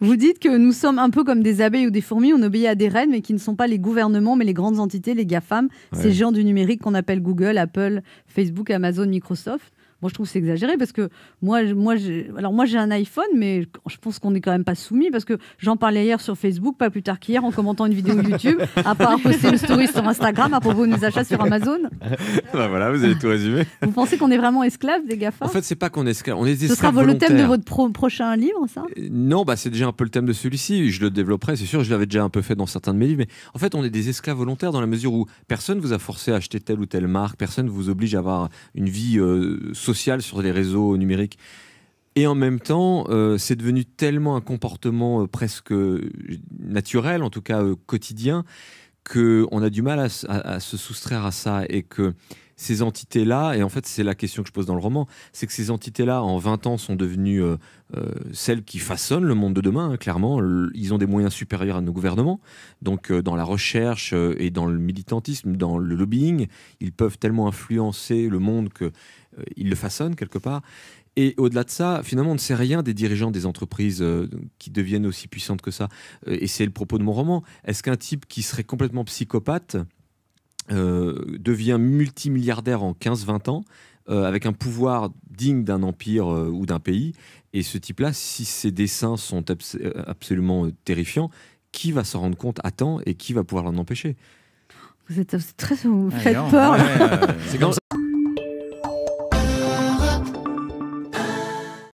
Vous dites que nous sommes un peu comme des abeilles ou des fourmis, on obéit à des reines, mais qui ne sont pas les gouvernements, mais les grandes entités, les GAFAM, ces gens du numérique qu'on appelle Google, Apple, Facebook, Amazon, Microsoft. Moi, je trouve c'est exagéré parce que moi, moi, alors moi, j'ai un iPhone, mais je pense qu'on n'est quand même pas soumis parce que j'en parlais hier sur Facebook, pas plus tard qu'hier, en commentant une vidéo YouTube, à part poster une story sur Instagram à propos de nos achats sur Amazon. Bah voilà, vous avez tout résumé. Vous pensez qu'on est vraiment esclave des GAFA En fait, c'est pas qu'on est esclave, on est esclave. Ce sera le thème de votre prochain livre, ça euh, Non, bah, c'est déjà un peu le thème de celui-ci. Je le développerai, c'est sûr, je l'avais déjà un peu fait dans certains de mes livres. Mais en fait, on est des esclaves volontaires dans la mesure où personne vous a forcé à acheter telle ou telle marque, personne vous oblige à avoir une vie sociale euh, sur les réseaux numériques. Et en même temps, euh, c'est devenu tellement un comportement euh, presque euh, naturel, en tout cas quotidien, qu'on a du mal à, se soustraire à ça et que ces entités-là, et en fait c'est la question que je pose dans le roman, c'est que ces entités-là, en 20 ans, sont devenues euh, euh, celles qui façonnent le monde de demain, hein, clairement. ils ont des moyens supérieurs à nos gouvernements. Donc euh, dans la recherche et dans le militantisme, dans le lobbying, ils peuvent tellement influencer le monde qu'ils le façonnent quelque part. Et au-delà de ça, finalement, on ne sait rien des dirigeants des entreprises qui deviennent aussi puissantes que ça. Et c'est le propos de mon roman. Est-ce qu'un type qui serait complètement psychopathe, euh, devient multimilliardaire en 15-20 ans, euh, avec un pouvoir digne d'un empire euh, ou d'un pays. Et ce type-là, si ses dessins sont absolument terrifiants, qui va s'en rendre compte à temps et qui va pouvoir l'en empêcher vous êtes très très, vous ah, faites peur. C'est comme ça